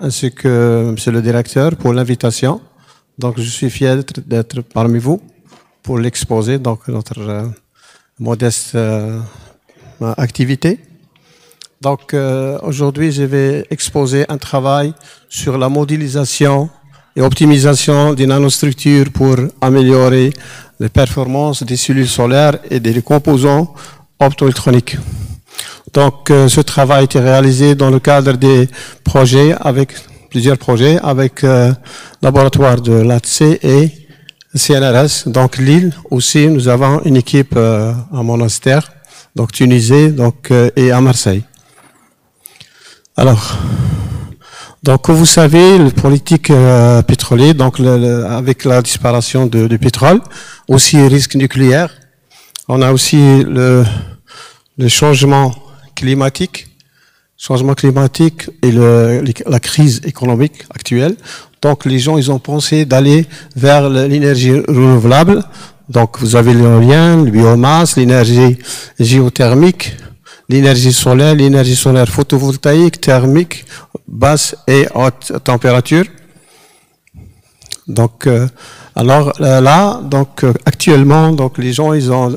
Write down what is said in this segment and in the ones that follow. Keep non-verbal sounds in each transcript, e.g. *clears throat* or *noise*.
ainsi que Monsieur le Directeur pour l'invitation. Donc, je suis fier d'être parmi vous pour l'exposer, donc notre euh, modeste euh, activité. Donc, euh, aujourd'hui, je vais exposer un travail sur la modélisation et optimisation des nanostructures pour améliorer les performances des cellules solaires et des composants optoélectroniques. Donc euh, ce travail a été réalisé dans le cadre des projets avec plusieurs projets avec euh, laboratoire de l'ATC et CNRS. Donc Lille aussi, nous avons une équipe euh, à Monastère, donc Tunisie, donc et à Marseille. Alors. Donc, vous savez, le politique euh, pétrolier, donc avec la disparition du de, pétrole, aussi risque nucléaire. On a aussi le, le changement climatique, changement climatique et le, la crise économique actuelle. Donc les gens, ils ont pensé d'aller vers l'énergie renouvelable. Donc vous avez l'éolien, le biomasse, l'énergie géothermique, l'énergie solaire, l'énergie solaire photovoltaïque, thermique, basse et haute température. Donc euh, alors euh, là, donc euh, actuellement, donc les gens, ils ont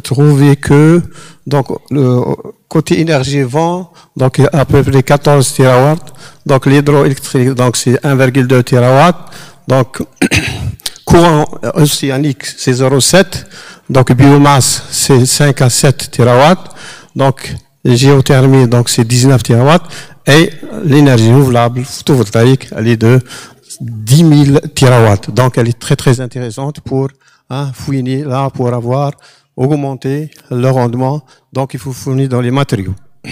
trouver que donc le côté énergie vent donc à peu près 14 terawatts donc l'hydroélectrique donc c'est 1,2 TWh, donc *coughs* courant euh, océanique c'est 0,7 donc biomasse c'est 5 à 7 terawatts donc géothermie donc c'est 19 terawatts et l'énergie renouvelable photovoltaïque elle est de 10 000 terawatts donc elle est très très intéressante pour hein, fouiner là pour avoir augmenter le rendement, donc il faut fournir dans les matériaux. *clears throat*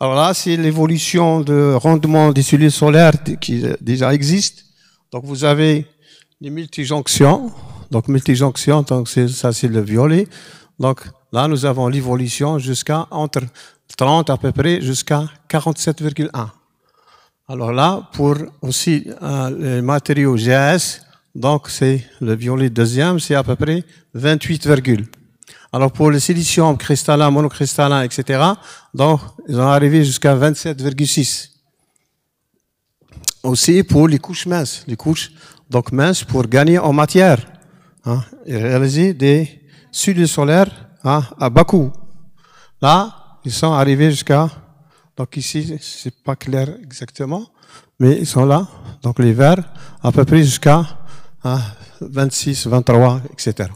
Alors là, c'est l'évolution de rendement des cellules solaires qui euh, déjà existe. Donc vous avez les multijonctions. Donc multijonction, donc ça c'est le violet. Donc là, nous avons l'évolution jusqu'à entre 30 à peu près jusqu'à 47,1. Alors là, pour aussi euh, les matériaux GS, donc c'est le violet deuxième, c'est à peu près 28 Alors pour les silicium, cristallin, monocristallin, etc., donc ils ont arrivé jusqu'à 27,6. Aussi pour les couches minces, les couches donc minces pour gagner en matière hein, et réaliser des cellules solaires hein, à bas coût. Là, ils sont arrivés jusqu'à donc ici c'est pas clair exactement, mais ils sont là donc les verts à peu près jusqu'à 26, 23, etc.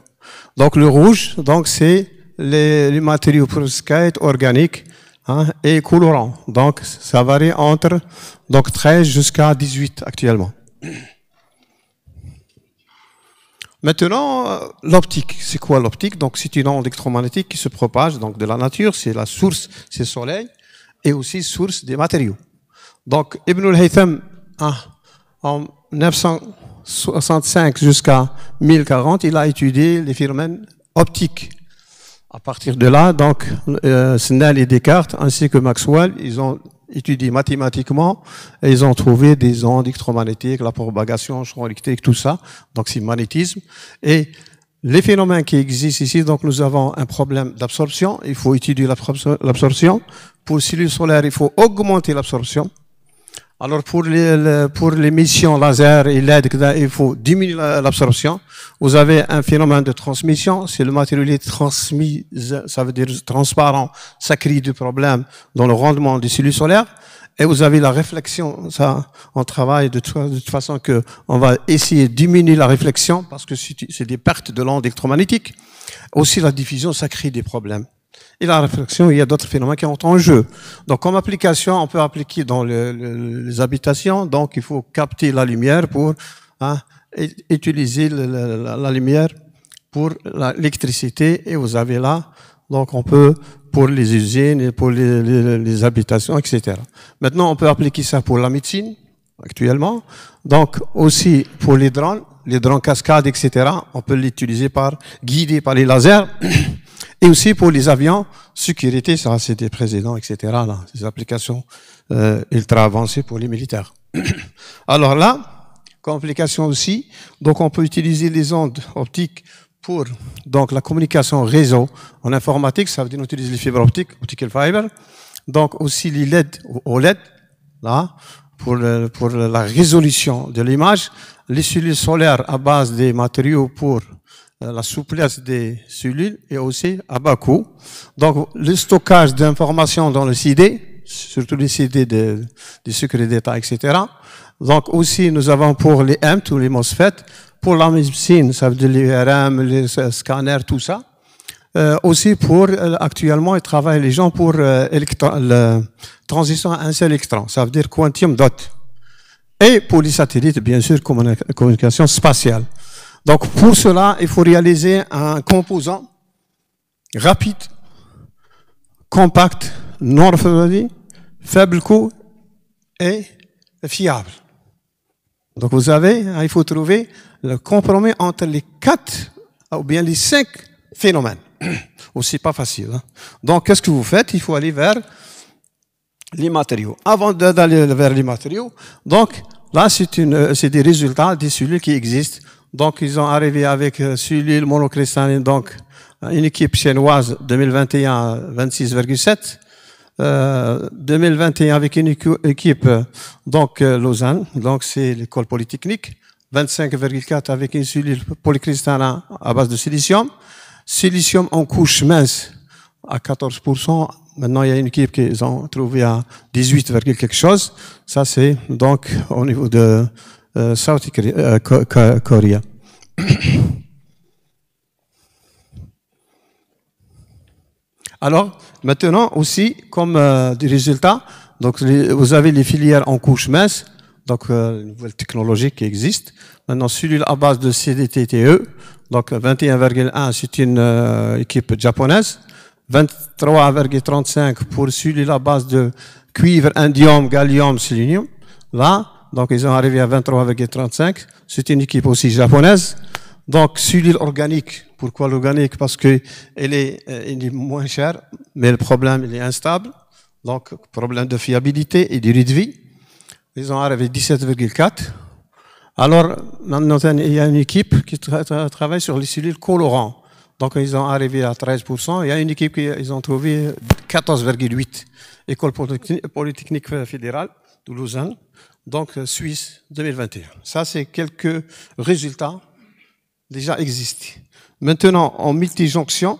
Donc le rouge, donc c'est les, matériaux proscrites organiques hein, et colorants. Donc ça varie entre donc 13 jusqu'à 18 actuellement. Maintenant, euh, l'optique. C'est quoi l'optique Donc, c'est une onde électromagnétique qui se propage donc de la nature. C'est la source, c'est le soleil, et aussi source des matériaux. Donc, Ibn al-Haytham, hein, en 900 65 jusqu'à 1040, il a étudié les phénomènes optiques. À partir de là, donc, euh, Snell et Descartes, ainsi que Maxwell, ils ont étudié mathématiquement et ils ont trouvé des ondes électromagnétiques, la propagation, champ électrique, tout ça. Donc, c'est magnétisme. Et les phénomènes qui existent ici, donc, nous avons un problème d'absorption. Il faut étudier l'absorption. Pour le cellule solaire, il faut augmenter l'absorption. Alors pour les, pour l'émission laser et LED, il faut diminuer l'absorption. Vous avez un phénomène de transmission. Si le matériau est transmis, ça veut dire transparent, ça crée des problèmes dans le rendement du cellules solaires. Et vous avez la réflexion, ça, on travaille de toute façon que on va essayer de diminuer la réflexion parce que c'est des pertes de l'onde électromagnétique. Aussi la diffusion, ça crée des problèmes. Et la réflexion, il y a d'autres phénomènes qui ont en jeu. Donc, comme application, on peut appliquer dans les habitations. Donc, il faut capter la lumière pour hein, utiliser la, lumière pour l'électricité. Et vous avez là, donc, on peut pour les usines et pour les, habitations, etc. Maintenant, on peut appliquer ça pour la médecine actuellement. Donc aussi pour les drones, les drones cascades, etc. On peut l'utiliser par guidé par les lasers. Et aussi pour les avions, sécurité, ça c'est des présidents, etc. Là, ces applications euh, ultra avancées pour les militaires. *clears throat* Alors là, complication aussi, donc on peut utiliser les ondes optiques pour donc la communication réseau en informatique, ça veut dire on utilise les fibres optiques, optical fiber, donc aussi les LED, OLED, là, pour, pour la résolution de l'image, les cellules solaires à base des matériaux pour euh, la souplesse des cellules et aussi à bas coût. Donc, le stockage d'informations dans le CD, surtout les CD de, de sucre d'état, etc. Donc, aussi, nous avons pour les M tous les MOSFET, pour la médecine, ça veut dire les RM, euh, les scanners, tout ça. Euh, aussi pour, euh, actuellement, ils travaillent les gens pour euh, le transition à un seul électron. Ça veut dire quantum dot. Et pour les satellites, bien sûr, communication spatiale. Donc pour cela, il faut réaliser un composant rapide, compact, non refroidi, faible coût et fiable. Donc vous avez, hein, il faut trouver le compromis entre les quatre ou bien les cinq phénomènes. *clears throat* Aussi pas facile. Hein. Donc qu'est-ce que vous faites Il faut aller vers les matériaux. Avant d'aller vers les matériaux, donc là c'est euh, des résultats des cellules qui existent donc, ils ont arrivé avec euh, sur monocristallin, donc euh, une équipe chinoise 2021 26,7. 2021 avec une équipe euh, donc euh, Lausanne, donc c'est l'école polytechnique, 25,4 avec une cellule polycristallin à base de silicium, silicium en couche mince à 14%. Maintenant, il y a une équipe qu'ils ont trouvé à 18, quelque chose. Ça, c'est donc au niveau de uh, South euh, *coughs* Alors, maintenant aussi, comme euh, des résultats, donc vous avez les filières en couche mince, donc une euh, nouvelle technologie qui existe. Maintenant, celui à base de CDTTE, donc 21,1, c'est une équipe japonaise. 23,35 pour celui à base de cuivre, indium, gallium, sélénium. Là, donc, ils ont arrivé à 23,35%. C'est une équipe aussi japonaise. Donc, cellules organiques. organique, pourquoi l'organique Parce que euh, elle est, moins chère, mais le problème, il est instable. Donc, problème de fiabilité et durée de vie. Ils ont arrivé à 17,4. Alors, il y a une équipe qui travaille sur les cellules colorants. Donc, ils ont arrivé à 13%. Il y a une équipe qui ils ont trouvé 14,8. École Polytechnique Fédérale. Lausanne, donc euh, Suisse 2021. Ça, c'est quelques résultats déjà existants. Maintenant, en multijonction,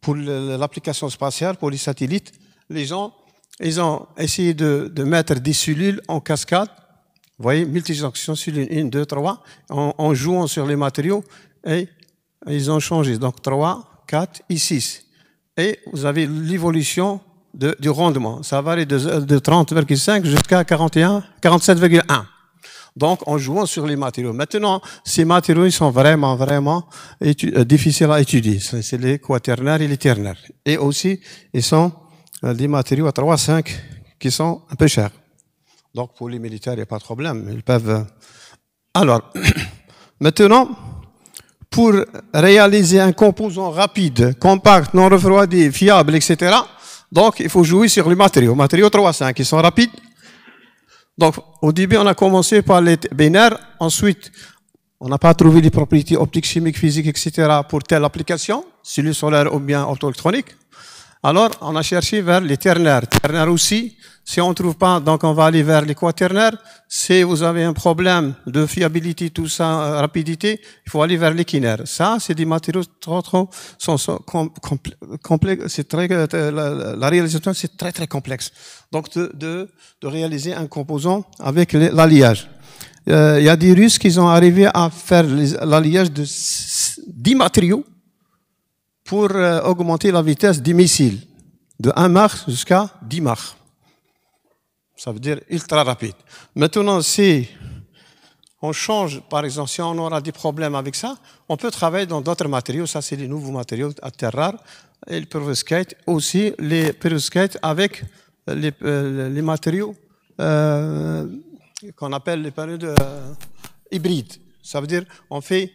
pour l'application spatiale, pour les satellites, les gens, ils ont essayé de, mettre des cellules en cascade. Vous voyez, multijonction, cellule 1, 2, 3, en, en jouant sur les matériaux, et ils ont changé. Donc 3, 4 et 6. Et vous avez l'évolution du rendement. Ça varie de, de 30,5 jusqu'à 47,1. Donc, en jouant sur les matériaux. Maintenant, ces matériaux, ils sont vraiment, vraiment euh, difficiles à étudier. C'est les quaternaires et les ternaires. Et aussi, ils sont euh, des matériaux à 3, 5 qui sont un peu chers. Donc, pour les militaires, il n'y a pas de problème. Ils peuvent. Euh, alors, *coughs* maintenant, pour réaliser un composant rapide, compact, non refroidi, fiable, etc., donc, il faut jouer sur les matériaux. Matériaux 3-5, qui sont rapides. Donc, au début, on a commencé par les binaires. Ensuite, on n'a pas trouvé les propriétés optiques, chimiques, physiques, etc. pour telle application, cellule solaire ou bien optoélectronique. Alors, on a cherché vers les ternaires. Ternaires aussi, si on ne trouve pas, donc on va aller vers les quaternaires. Si vous avez un problème de fiabilité, tout ça, euh, rapidité, il faut aller vers l'équinaire. Ça, c'est des matériaux trop, trop, sont, sont complexes. C'est très, euh, la, réalisation, c'est très, très complexe. Donc, de, de, réaliser un composant avec l'alliage. Euh, il y a des Russes qui ont arrivé à faire l'alliage de 10 matériaux pour augmenter la vitesse des missiles de 1 Mach jusqu'à 10 Mach. Ça veut dire ultra rapide. Maintenant, si on change, par exemple, si on aura des problèmes avec ça, on peut travailler dans d'autres matériaux. Ça, c'est les nouveaux matériaux à terre rare et le perovskite aussi, les perovskites avec les, euh, matériaux euh, qu'on appelle les périodes de euh, hybrides. Ça veut dire on fait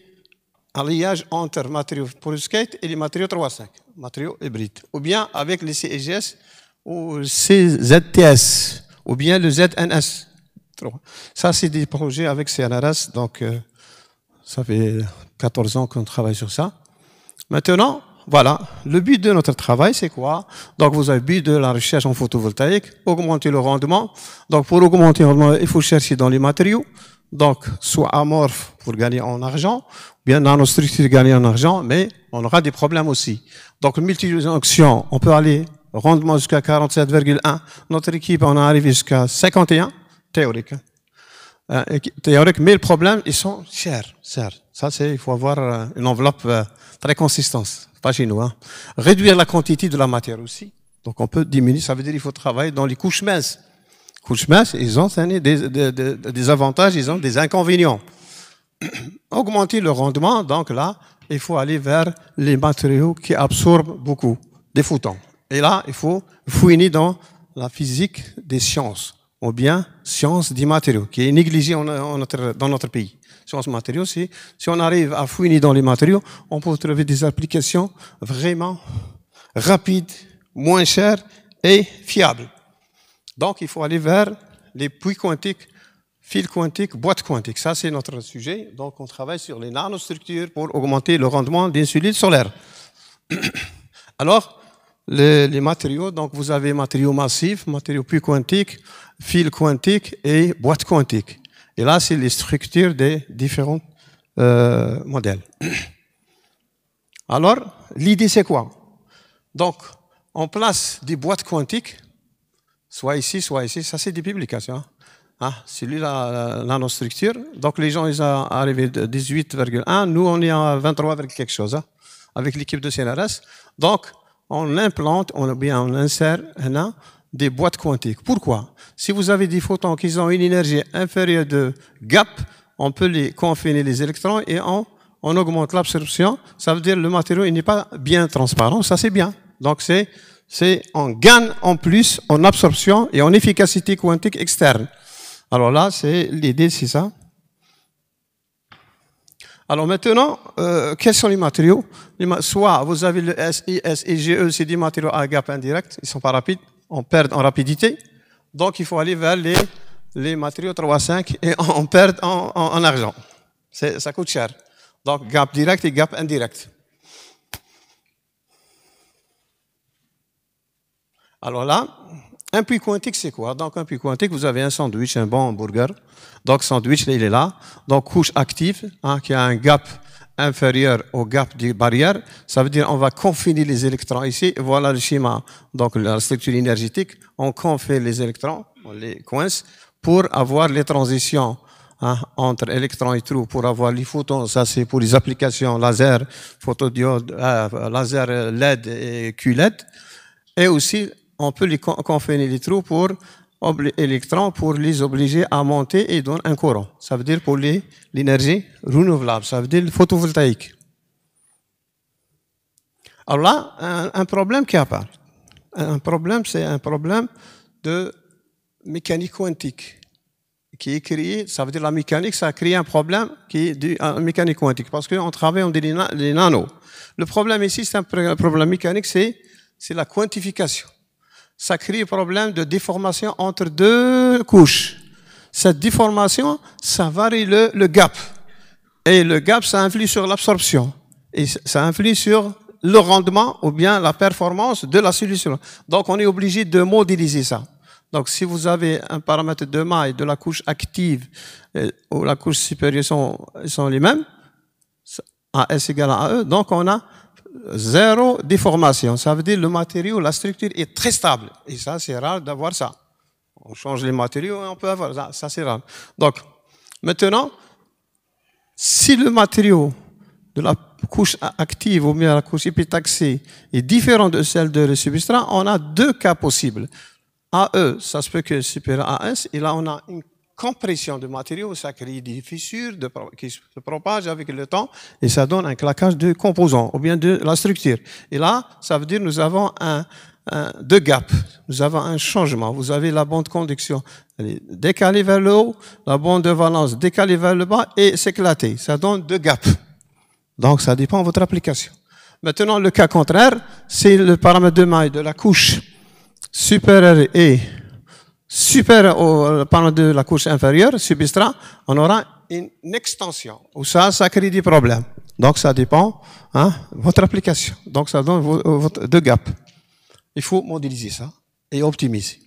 un liage entre matériaux perovskite et les matériaux 5 matériaux hybrides. Ou bien avec les CEGS ou CZTS ou bien le ZNS. Ça, c'est des projets avec CNRS, donc euh, ça fait 14 ans qu'on travaille sur ça. Maintenant, voilà, le but de notre travail, c'est quoi Donc, vous avez le but de la recherche en photovoltaïque, augmenter le rendement. Donc, pour augmenter le rendement, il faut chercher dans les matériaux, donc soit amorphe pour gagner en argent, ou bien nanostructure gagner en argent, mais on aura des problèmes aussi. Donc, multi on peut aller rendement jusqu'à 47,1. Notre équipe en a arrivé jusqu'à 51, théorique. Euh, théorique, mais le problème, ils sont chers, chers. Ça, c'est, il faut avoir euh, une enveloppe euh, très consistante, pas chez nous. Hein. Réduire la quantité de la matière aussi. Donc, on peut diminuer, ça veut dire qu'il faut travailler dans les couches minces. Couches minces, ils ont des, des avantages, ils ont des inconvénients. *clears throat* Augmenter le rendement, donc là, il faut aller vers les matériaux qui absorbent beaucoup, des photons. Et là, il faut fouiner dans la physique des sciences, ou bien science des matériaux, qui est négligée en, notre, dans notre pays. Science matériaux, si, si on arrive à fouiner dans les matériaux, on peut trouver des applications vraiment rapides, moins chères et fiables. Donc, il faut aller vers les puits quantiques fils quantiques, boîtes quantiques. Ça, c'est notre sujet. Donc, on travaille sur les nanostructures pour augmenter le rendement des solaire. solaires. *coughs* Alors, les, matériaux. Donc, vous avez matériaux massifs, matériaux plus quantiques, fils quantiques et boîtes quantiques. Et là, c'est les structures des différents euh, modèles. *clears throat* Alors, l'idée, c'est quoi Donc, on place des boîtes quantiques, soit ici, soit ici. Ça, c'est des publications. Hein. Ah, celui-là, la nanostructure. Donc, les gens, ils sont arrivé à 18,1. Nous, on est à 23, quelque chose, hein, avec l'équipe de CNRS. Donc, on implante, on, bien, on insère des boîtes quantiques. Pourquoi Si vous avez des photons qui ont une énergie inférieure de gap, on peut les confiner les électrons et on, on augmente l'absorption. Ça veut dire le matériau n'est pas bien transparent. Ça c'est bien. Donc c'est c'est on gagne en plus en absorption et en efficacité quantique externe. Alors là, c'est l'idée, c'est ça. Alors maintenant, euh, quels sont les matériaux Soit vous avez le et GE, c'est des matériaux à gap indirect, ils ne sont pas rapides, on perd en rapidité. Donc il faut aller vers les, matériaux 3-5 et on perd en argent. Ça coûte cher. Donc gap direct et gap indirect. Alors là, un puits quantique, c'est quoi Donc, un puits quantique, vous avez un sandwich, un bon hamburger. Donc, sandwich, il est là. Donc, couche active, hein, qui a un gap inférieur au gap du barrière. Ça veut dire on va confiner les électrons ici. Voilà le schéma. Donc, la structure énergétique, on confine les électrons, on les coince, pour avoir les transitions hein, entre électrons et trous, pour avoir les photons. Ça, c'est pour les applications laser, photodiode, euh, laser euh, LED et QLED. Et aussi on peut les confiner les trous pour électrons pour les obliger à monter et donner un courant. Ça veut dire pour l'énergie renouvelable, ça veut dire le photovoltaïque. Alors là, un, problème qui apparaît. Un problème, c'est un problème de mécanique quantique qui est créé, ça veut dire la mécanique, ça a créé un problème qui est dû mécanique quantique parce qu'on travaille, en des nanos. Le problème ici, c'est un problème mécanique, c'est la quantification ça crée problème de déformation entre deux couches. Cette déformation, ça varie le, le gap. Et le gap, ça influe sur l'absorption. Et ça influe sur le rendement ou bien la performance de la solution. Donc, on est obligé de modéliser ça. Donc, si vous avez un paramètre de maille de la couche active euh, ou la couche supérieure sont, sont les mêmes, AS égale à AE, donc on a zéro déformation. Ça veut dire le matériau, la structure est très stable. Et ça, c'est rare d'avoir ça. On change les matériaux et on peut avoir ça. c'est rare. Donc, maintenant, si le matériau de la couche active ou bien la couche épitaxée est différent de celle de le substrat, on a deux cas possibles. AE, ça se peut que c'est supérieur à S et là on a une compression du matériau, ça crée des fissures de, qui se propagent avec le temps et ça donne un claquage de composants ou bien de la structure. Et là, ça veut dire nous avons un, deux gaps, nous avons un changement. Vous avez la bande de conduction décalée vers le haut, la bande de valence décalée vers le bas et s'éclater. Ça donne deux gaps. Donc ça dépend de votre application. Maintenant, le cas contraire, c'est le paramètre de maille de la couche supérieure et super au, euh, panneau de la couche inférieure, substrat, on aura une extension. Ou ça, ça crée des problèmes. Donc ça dépend hein, votre application. Donc ça donne euh, votre deux gaps. Il faut modéliser ça et optimiser.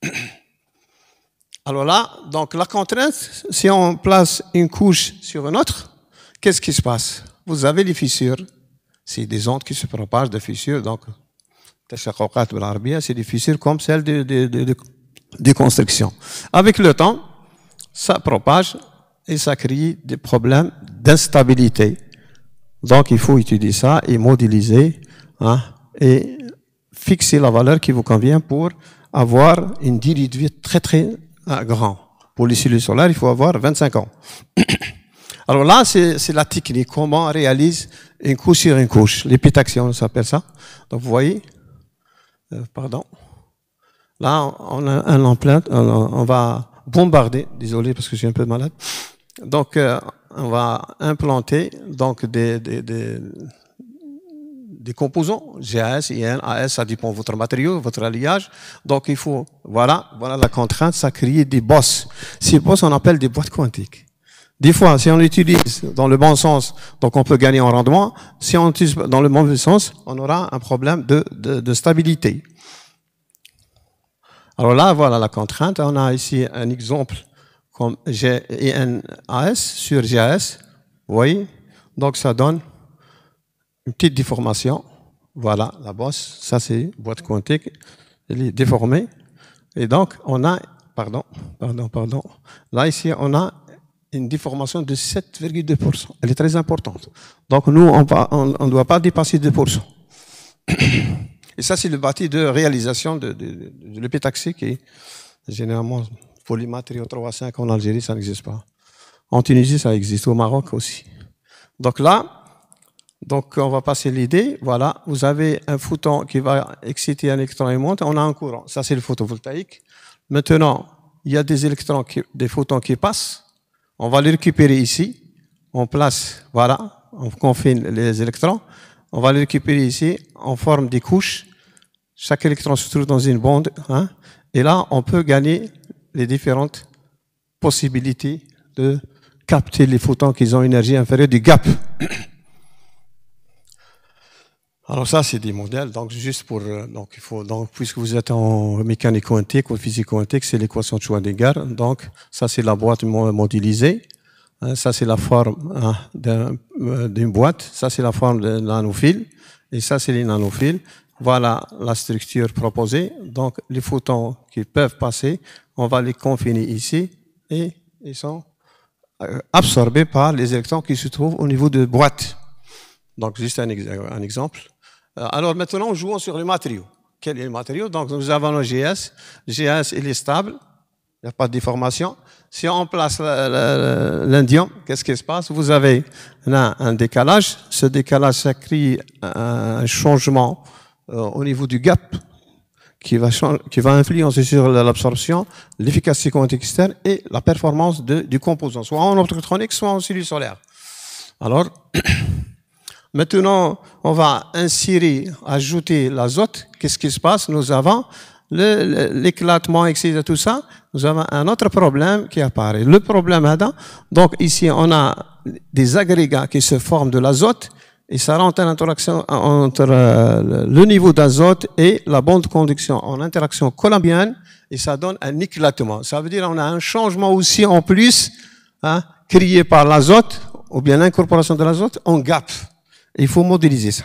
*clears throat* Alors là, donc la contrainte, si on place une couche sur une autre, qu'est-ce qui se passe Vous avez des fissures. C'est des ondes qui se propagent, des fissures. Donc, c'est des fissures comme celles de, de, de, de construction. Avec le temps, ça propage et ça crée des problèmes d'instabilité. Donc il faut étudier ça et modéliser hein, et fixer la valeur qui vous convient pour avoir une durée très très hein, grande. Pour les cellules solaires, il faut avoir 25 ans. *coughs* Alors là, c'est la technique, comment on réalise une couche sur une couche. L'épitaxion, on s'appelle ça. Donc vous voyez, euh, pardon. Là, on a un on, va bombarder, désolé parce que je suis un peu malade. Donc, euh, on va implanter donc des, des, composants, GAS, IN, AS, ça dépend de votre matériau, votre alliage. Donc, il faut, voilà, voilà la contrainte, ça crée des bosses. Ces bosses, on appelle des boîtes quantiques. Des fois, si on l'utilise dans le bon sens, donc on peut gagner en rendement. Si on l'utilise dans le mauvais sens, on aura un problème de stabilité. Alors là, voilà la contrainte. On a ici un exemple comme GNAS sur GAS. Vous voyez Donc ça donne une petite déformation. Voilà la bosse. Ça, c'est boîte quantique. Elle est déformée. Et donc, on a, pardon, pardon, pardon. Là, ici, on a une déformation de 7,2%. Elle est très importante. Donc, nous, on ne doit pas dépasser 2%. *clears throat* Et ça, c'est le bâti de réalisation de, de, de, qui, généralement, pour les 3 à 5 en Algérie, ça n'existe pas. En Tunisie, ça existe, au Maroc aussi. Donc là, donc on va passer l'idée. Voilà, vous avez un photon qui va exciter un électron et monte. On a un courant. Ça, c'est le photovoltaïque. Maintenant, il y a des électrons, des photons qui passent. On va les récupérer ici. On place, voilà, on confine les électrons. On va les récupérer ici. en forme des couches. Chaque électron se trouve dans une bande. Hein, et là, on peut gagner les différentes possibilités de capter les photons qui ont une énergie inférieure du gap. *coughs* Alors ça, c'est des modèles. Donc juste pour euh, donc il faut donc puisque vous êtes en mécanique quantique ou physique quantique, c'est l'équation de Schrödinger. Donc ça, c'est la boîte modélisée. Hein, ça, c'est la forme hein, euh, d'une boîte. Ça, c'est la forme d'un nanophile. Et ça, c'est les nanophiles voilà la structure proposée. Donc, les photons qui peuvent passer, on va les confiner ici et ils sont euh, absorbés par les électrons qui se trouvent au niveau de boîte. Donc, juste un, exemple. Euh, alors, maintenant, jouons sur le matériau. Quel est le matériau Donc, nous avons le GS. GS, il est stable. Il n'y a pas de déformation. Si on place l'indium, qu'est-ce qui se passe Vous avez un décalage. Ce décalage, ça crée un changement euh, au niveau du gap qui va, influencer sur l'absorption, l'efficacité quantique externe et la performance du composant, soit en optotronique, soit en cellule solaire. Alors, *coughs* maintenant, on va insérer, ajouter l'azote. Qu'est-ce qui se passe Nous avons l'éclatement, de tout ça. Nous avons un autre problème qui apparaît. Le problème, Adam, donc, ici, on a des agrégats qui se forment de l'azote et ça rentre en interaction entre euh, le niveau d'azote et la bande de conduction en interaction colombienne et ça donne un éclatement. Ça veut dire on a un changement aussi en plus hein, créé par l'azote ou bien l'incorporation de l'azote en gap. Il faut modéliser ça.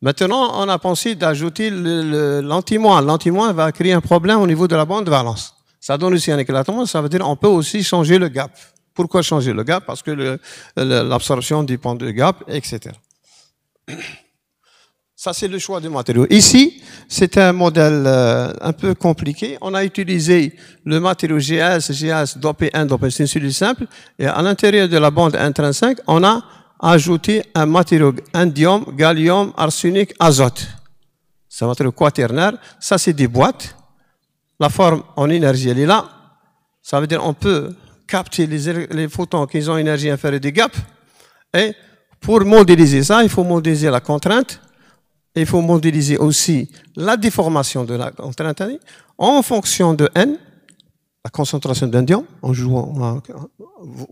Maintenant, on a pensé d'ajouter l'antimoine. L'antimoine va créer un problème au niveau de la bande de valence. Ça donne aussi un éclatement, ça veut dire on peut aussi changer le gap. Pourquoi changer le gap Parce que l'absorption dépend du gap, etc. Ça, c'est le choix du matériau. Ici, c'est un modèle euh, un peu compliqué. On a utilisé le matériau GS, GS, dopé 1, dopé, c'est une solution simple. Et à l'intérieur de la bande intrinsèque, on a ajouté un matériau indium, gallium, arsenic, azote. C'est un matériau quaternaire. Ça, c'est des boîtes. La forme en énergie, elle est là. Ça veut dire qu'on peut capter les, photons qui ont énergie inférieure des gaps Et pour modéliser ça, il faut modéliser la contrainte. Il faut modéliser aussi la déformation de la contrainte en fonction de n la concentration d'indium en jouant.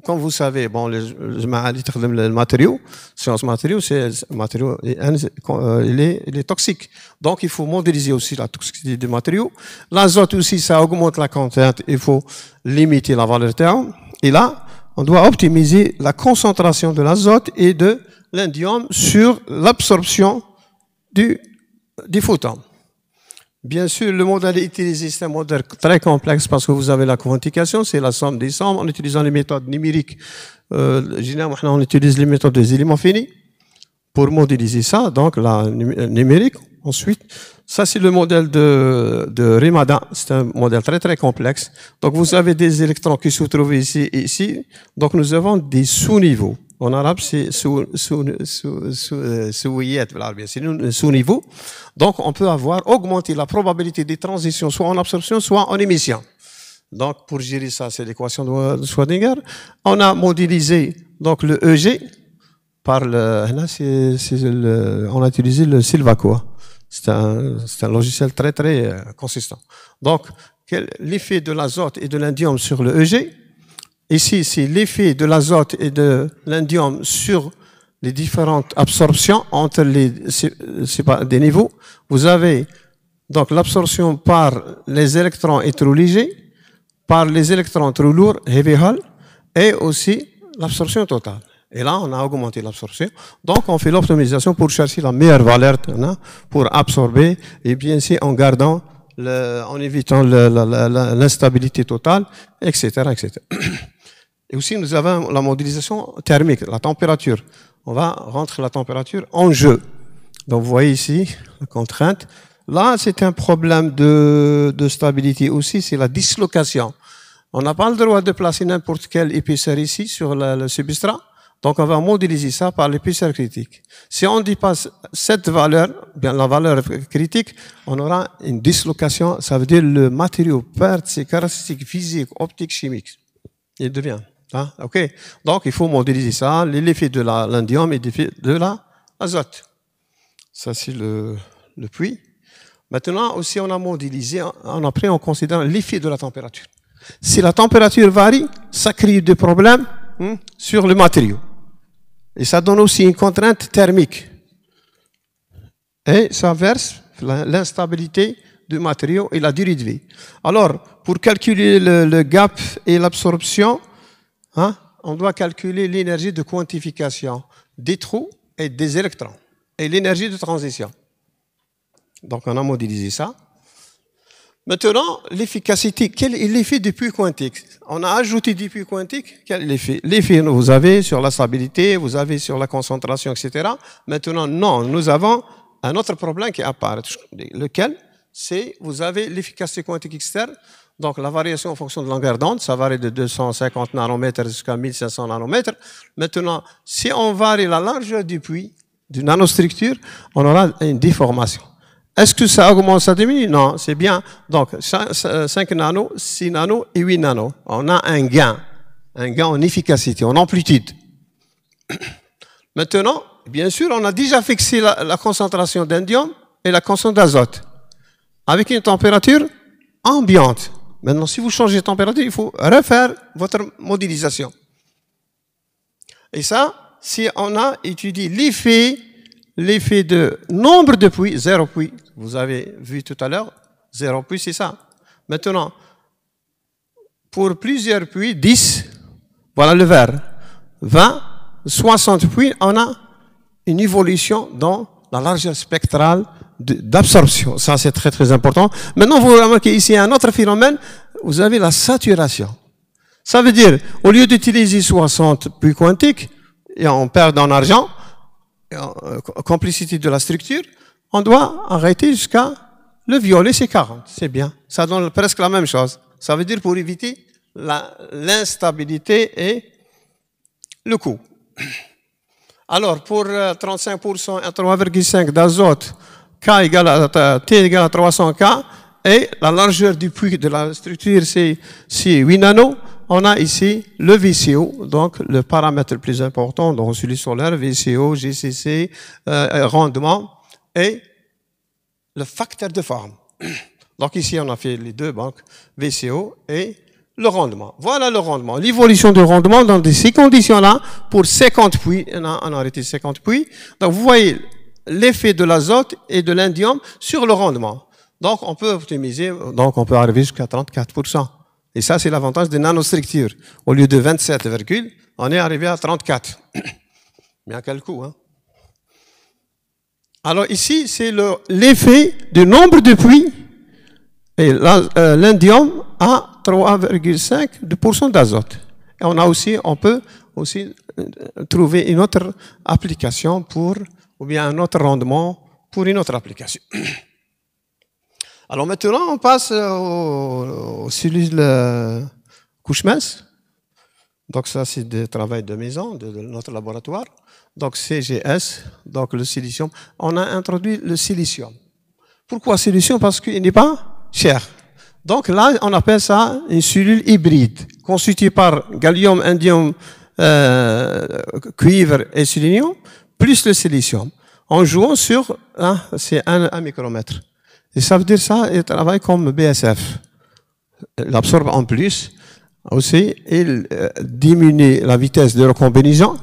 Quand vous savez, bon, le matériau, science matériaux, c'est matériau, il est, il est toxique. Donc, il faut modéliser aussi la toxicité du matériau. L'azote aussi, ça augmente la contrainte. Il faut limiter la valeur terme. Et là, on doit optimiser la concentration de l'azote et de l'indium sur l'absorption du, du photon. Bien sûr, le modèle utilisé, c'est un modèle très complexe parce que vous avez la quantification, c'est la somme des sommes en utilisant les méthodes numériques. Euh, généralement, on utilise les méthodes des éléments finis pour modéliser ça, donc la euh, numérique. Ensuite, ça c'est le modèle de, de Rimada, c'est un modèle très très complexe. Donc vous avez des électrons qui se trouvent ici et ici, donc nous avons des sous-niveaux. En arabe, c'est euh, euh, sous, niveau. Donc, on peut avoir augmenté la probabilité des transitions, soit en absorption, soit en émission. Donc, pour gérer ça, c'est l'équation de Schrödinger. On a modélisé, donc, le EG par le, là, ah c'est, on a utilisé le Silvaco. C'est un, un logiciel très, très euh, consistant. Donc, quel l'effet de l'azote et de l'indium sur le EG, Ici, c'est l'effet de l'azote et de l'indium sur les différentes absorptions entre les pas, des niveaux. Vous avez donc l'absorption par les électrons légers, par les électrons trop lourds, heavy hull, et aussi l'absorption totale. Et là, on a augmenté l'absorption. Donc, on fait l'optimisation pour chercher la meilleure valeur hein, pour absorber, et bien sûr, en gardant, le, en évitant l'instabilité totale, etc., etc. *clears throat* Et aussi, nous avons la modélisation thermique, la température. On va rentrer la température en jeu. Donc, vous voyez ici la contrainte. Là, c'est un problème de, de stabilité aussi, c'est la dislocation. On n'a pas le droit de placer n'importe quelle épaisseur ici sur le, substrat. Donc, on va modéliser ça par l'épaisseur critique. Si on dépasse cette valeur, bien la valeur critique, on aura une dislocation. Ça veut dire le matériau perd ses caractéristiques physiques, optiques, chimiques. Il devient. Hein? ok Donc, il faut modéliser ça, l'effet de l'indium et l'effet de l'azote. Ça, c'est le, puits. Maintenant, aussi, on a modélisé, on a pris en considérant l'effet de la température. Si la température varie, ça crée des problèmes hein, sur le matériau. Et ça donne aussi une contrainte thermique. Et ça verse l'instabilité du matériau et la durée de vie. Alors, pour calculer le gap et l'absorption, Hein? on doit calculer l'énergie de quantification des trous et des électrons et l'énergie de transition. Donc on a modélisé ça. Maintenant, l'efficacité. Quel est l'effet des puits quantiques On a ajouté des puits quantiques. Quel est l'effet L'effet, vous avez sur la stabilité, vous avez sur la concentration, etc. Maintenant, non, nous avons un autre problème qui apparaît. Lequel C'est, vous avez l'efficacité quantique externe. Donc la variation en fonction de longueur d'onde, ça varie de 250 nanomètres jusqu'à 1500 nanomètres. Maintenant, si on varie la largeur du puits, d'une nanostructure, on aura une déformation. Est-ce que ça augmente, ça diminue Non, c'est bien. Donc 5 nanos, 6 nano et 8 nano, On a un gain, un gain en efficacité, en amplitude. *coughs* Maintenant, bien sûr, on a déjà fixé la, la concentration d'indium et la concentration d'azote avec une température ambiante. Maintenant, si vous changez de température, il faut refaire votre modélisation. Et ça, si on a étudié l'effet, l'effet de nombre de puits, zéro puits, vous avez vu tout à l'heure, zéro puits, c'est ça. Maintenant, pour plusieurs puits, 10, voilà le vert. 20, 60 puits, on a une évolution dans la largeur spectrale d'absorption. Ça, c'est très, très important. Maintenant, vous remarquez ici un autre phénomène. Vous avez la saturation. Ça veut dire, au lieu d'utiliser 60 puits quantiques, et on perd en argent, euh, complicité de la structure, on doit arrêter jusqu'à le violer, c'est 40. C'est bien. Ça donne presque la même chose. Ça veut dire pour éviter l'instabilité et le coût. Alors, pour 35%, euh, 3,5 d'azote, K égale à, euh, T égale à 300K, et la largeur du puits de la structure, c'est 8 nano. On a ici le VCO, donc le paramètre le plus important donc celui solaire, VCO, GCC, euh, rendement, et le facteur de forme. *coughs* Donc ici, on a fait les deux banques, VCO et le rendement. Voilà le rendement, l'évolution du rendement dans ces conditions-là, pour 50 puits, on a arrêté 50 puits. Donc vous voyez, l'effet de l'azote et de l'indium sur le rendement. Donc on peut optimiser, donc on peut arriver jusqu'à 34%. Et ça, c'est l'avantage des nanostructures. Au lieu de 27, on est arrivé à 34. Mais à quel coût hein. Alors ici, c'est l'effet du nombre de puits. Et euh, l'indium a 3,5% d'azote. Et on a aussi, on peut aussi euh, trouver une autre application pour ou bien un autre rendement pour une autre application. *clears throat* Alors maintenant, on passe aux, cellules Couchmans. Donc ça, c'est du travail de maison de, notre laboratoire. Donc CGS, donc le silicium. On a introduit le silicium. Pourquoi silicium Parce qu'il n'est pas cher. Donc là, on appelle ça une cellule hybride, constituée par gallium, indium, euh, cuivre et silicium, plus le silicium, en jouant sur, hein, c'est un, micromètre. Et ça veut dire ça, il travaille comme BSF. Il absorbe en plus, aussi, il euh, diminue la vitesse de recombinaison,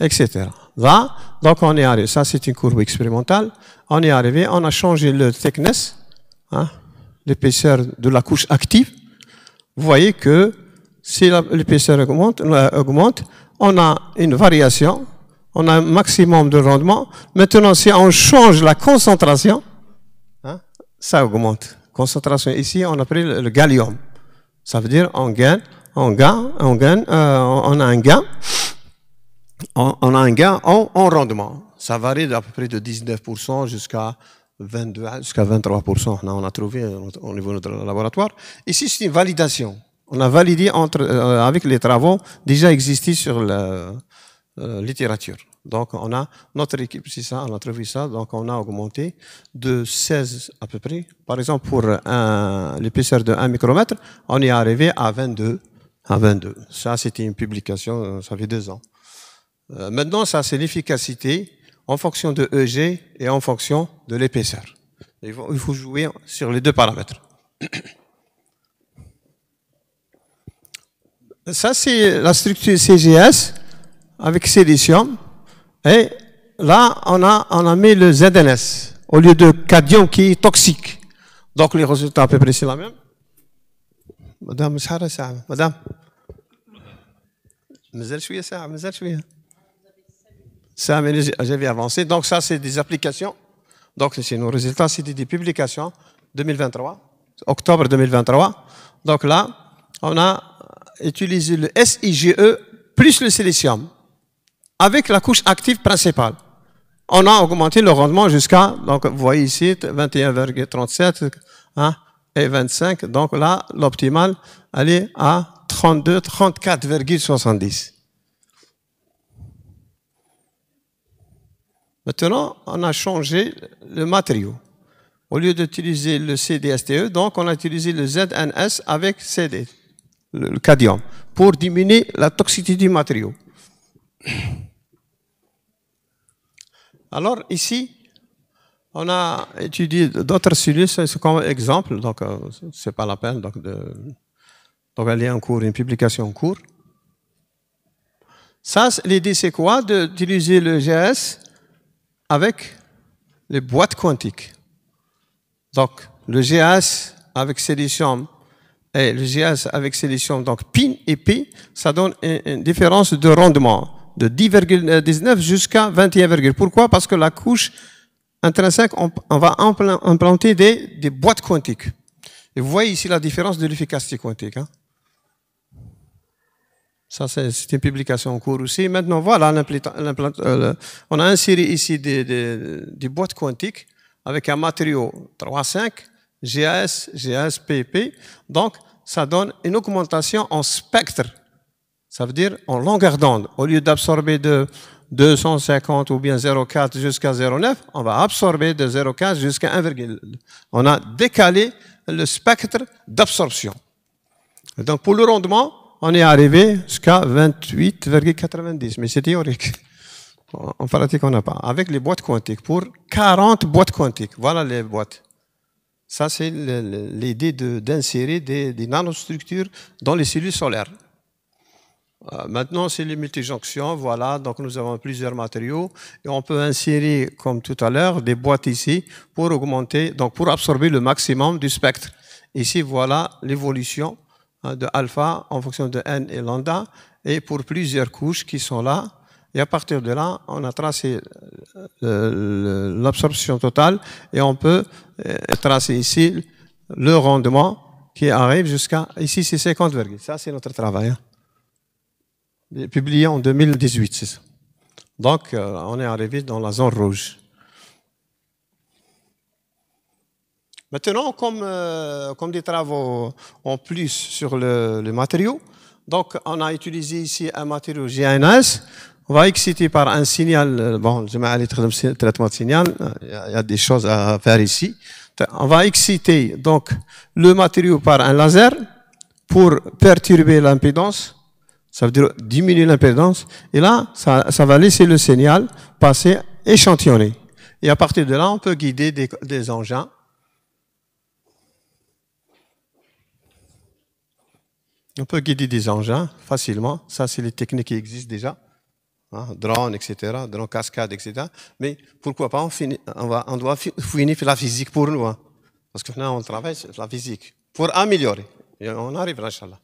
etc. Là, donc on est arrivé, ça c'est une courbe expérimentale, on est arrivé, on a changé le thickness, hein, l'épaisseur de la couche active. Vous voyez que si l'épaisseur augmente, euh, augmente, on a une variation on a un maximum de rendement. Maintenant, si on change la concentration, hein, ça augmente. Concentration. Ici, on a pris le, gallium. Ça veut dire on gagne, on gagne, on gagne, euh, on a un gain, on, a un gain en, rendement. Ça varie d'à peu près de 19% jusqu'à 22, 23%. Là, on a trouvé euh, au niveau de notre laboratoire. Ici, c'est une validation. On a validé euh, avec les travaux déjà existés sur le, euh, littérature. Donc, on a, notre équipe, c'est ça, on a trouvé ça, donc on a augmenté de 16 à peu près. Par exemple, pour l'épaisseur de 1 micromètre, on est arrivé à 22. À 22. Ça, c'était une publication, euh, ça fait deux ans. Euh, maintenant, ça, c'est l'efficacité en fonction de EG et en fonction de l'épaisseur. Il il faut jouer sur les deux paramètres. Ça, c'est la structure CGS avec silicium Et là, on a, on a mis le ZNS au lieu de cadion qui est toxique. Donc les résultats à peu près c'est la même. Madame Shara ça Madame. J'avais avancé. Donc ça, c'est des applications. Donc c'est nos résultats, c'était des publications 2023, octobre 2023. Donc là, on a utilisé le SIGE plus le silicium. Avec la couche active principale, on a augmenté le rendement jusqu'à, donc vous voyez ici, 21,37 et 25. Hein, donc là, l'optimal, elle est à 32, 34,70. Maintenant, on a changé le matériau. Au lieu d'utiliser le CDSTE, donc on a utilisé le ZNS avec CD, le cadmium, pour diminuer la toxicité du matériau. Alors ici, on a étudié d'autres cellules comme exemple, donc euh, c'est pas la peine donc de donc en cours, une publication en cours. Ça, l'idée c'est quoi D'utiliser le GS avec les boîtes quantiques. Donc le GS avec sélection et le GS avec sélection donc PIN et P, ça donne une différence de rendement de 10,19 euh, jusqu'à 21, pourquoi Parce que la couche intrinsèque, on, va implanter des, boîtes quantiques. Et vous voyez ici la différence de l'efficacité quantique. Hein. ça, c'est une publication en cours aussi. Maintenant, voilà, euh, on a inséré ici des, boîtes quantiques avec un matériau 3,5, GAS, GASPP, Donc, ça donne une augmentation en spectre ça veut dire en longueur d'onde. Au lieu d'absorber de 250 ou bien 0,4 jusqu'à 0,9, on va absorber de 0,4 jusqu'à 1, On a décalé le spectre d'absorption. Donc pour le rendement, on est arrivé jusqu'à 28,90, mais c'est théorique. En pratique, on n'a pas. Avec les boîtes quantiques, pour 40 boîtes quantiques, voilà les boîtes. Ça, c'est l'idée d'insérer des, des nanostructures dans les cellules solaires. Euh, maintenant, c'est les multijonctions, voilà, donc nous avons plusieurs matériaux et on peut insérer, comme tout à l'heure, des boîtes ici pour augmenter, donc pour absorber le maximum du spectre. Ici, voilà l'évolution hein, de alpha en fonction de n et lambda et pour plusieurs couches qui sont là. Et à partir de là, on a tracé euh, l'absorption totale et on peut euh, tracer ici le rendement qui arrive jusqu'à... Ici, c'est 50 Ça, c'est notre travail. Hein publié en 2018, Donc, euh, on est arrivé dans la zone rouge. Maintenant, comme, euh, comme des travaux en plus sur le, le, matériau, donc on a utilisé ici un matériau GNS, on va exciter par un signal, euh, bon, je vais aller traitement de signal, il y, a, des choses à faire ici. On va exciter donc le matériau par un laser pour perturber l'impédance ça veut dire diminuer l'impédance. Et là, ça, ça, va laisser le signal passer échantillonné. Et à partir de là, on peut guider des, engins. On peut guider des engins facilement. Ça, c'est les techniques qui existent déjà. Drones, hein, drone, etc., Drones, cascade, etc. Mais pourquoi pas, on, finit, on, va, on doit finir la physique pour nous. Hein. Parce que là, on travaille sur la physique pour améliorer. Et on arrive, Inch'Allah.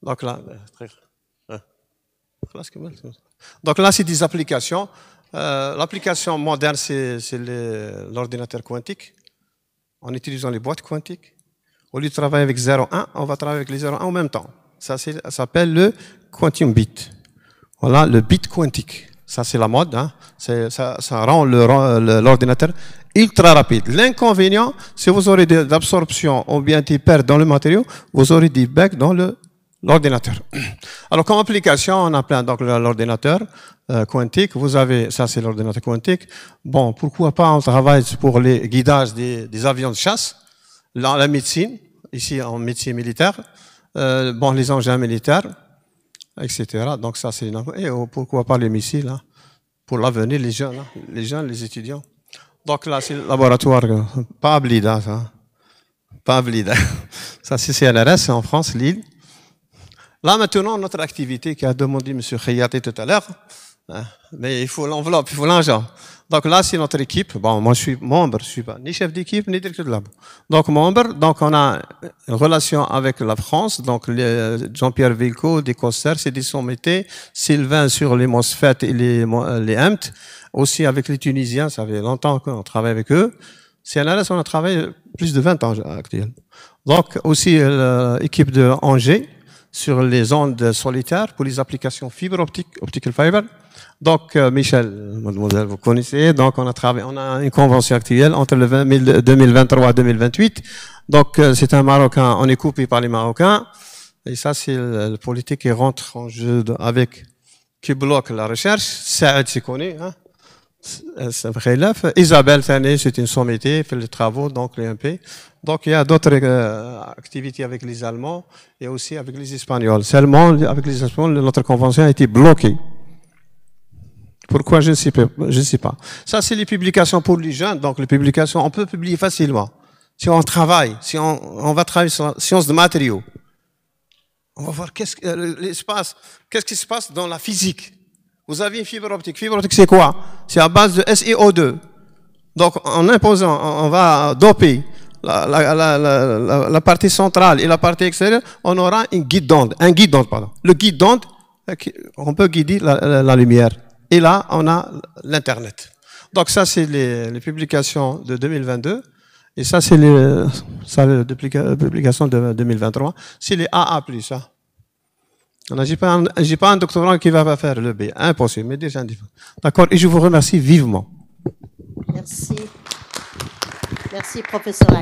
Donc là, euh, très donc là, c'est des applications. Euh, l'application moderne, c'est l'ordinateur quantique. En utilisant les boîtes quantiques, au lieu de travailler avec 0,1, on va travailler avec les 0,1 en même temps. Ça, s'appelle le quantum bit. Voilà, le bit quantique. Ça, c'est la mode. Hein. Ça, rend l'ordinateur ultra rapide. L'inconvénient, si vous aurez d'absorption ou bien des pertes dans le matériau, vous aurez des becs dans le L'ordinateur. Alors, comme application, on appelle donc l'ordinateur euh, quantique. Vous avez, ça c'est l'ordinateur quantique. Bon, pourquoi pas on travaille pour les guidages des, avions de chasse, la, la, médecine, ici en médecine militaire, euh, bon, les engins militaires, etc. Donc ça c'est Et oh, pourquoi pas les missiles, là hein, pour l'avenir, les jeunes, hein, les jeunes, les étudiants. Donc là, c'est le laboratoire, euh, pas ça. Hein. Pas *laughs* Ça c'est CNRS en France, Lille. Là maintenant, notre activité qui a demandé M. Khayati tout à l'heure, hein, mais il faut l'enveloppe, il faut l'argent. Donc là, c'est notre équipe. Bon, moi je suis membre, je suis pas ni chef d'équipe ni directeur de labo. Donc membre, donc on a une relation avec la France. Donc Jean-Pierre Vilco des concerts, c'est des sommités. Sylvain sur les MOSFET et les euh, les HEMT. Aussi avec les Tunisiens, ça fait longtemps qu'on travaille avec eux. CNRS, on a travaillé plus de 20 ans actuellement. Donc aussi euh, l'équipe de Angers sur les ondes solitaires pour les applications fibre optique, optical fiber. Donc, euh, Michel, mademoiselle, vous connaissez. Donc, on a travaillé, on a une convention actuelle entre le 2023 et 2028. Donc, euh, c'est un Marocain, on est coupé par les Marocains. Et ça, c'est la politique qui rentre en jeu avec, qui bloque la recherche. Saad, c'est connu, hein. Euh, c'est vrai là. Isabelle c'est une sommité, fait les travaux, donc l'UMP. Donc il y a d'autres euh, activités avec les Allemands et aussi avec les Espagnols. Seulement, avec les Espagnols, notre convention a été bloquée. Pourquoi je ne sais pas. Je sais pas. Ça, c'est les publications pour les jeunes. Donc les publications, on peut publier facilement. Si on travaille, si on, va travailler sur la science de matériaux, on va voir qu'est-ce, que euh, l'espace, qu'est-ce qui se passe dans la physique. Vous avez une fibre optique. Fibre optique, c'est quoi C'est à base de SiO2. Donc, en imposant, on va doper la, partie centrale et la partie extérieure, on aura une guide d'onde. Un guide d'onde, pardon. Le guide d'onde, euh, on peut guider la, lumière. Et là, on a l'Internet. Donc, ça, c'est les, publications de 2022. Et ça, c'est les, les publications de 2023. C'est les AA+, ça. J'ai pas, un, pas un doctorant qui va faire le B. Impossible, mais déjà D'accord, et je vous remercie vivement. Merci. Merci, professeur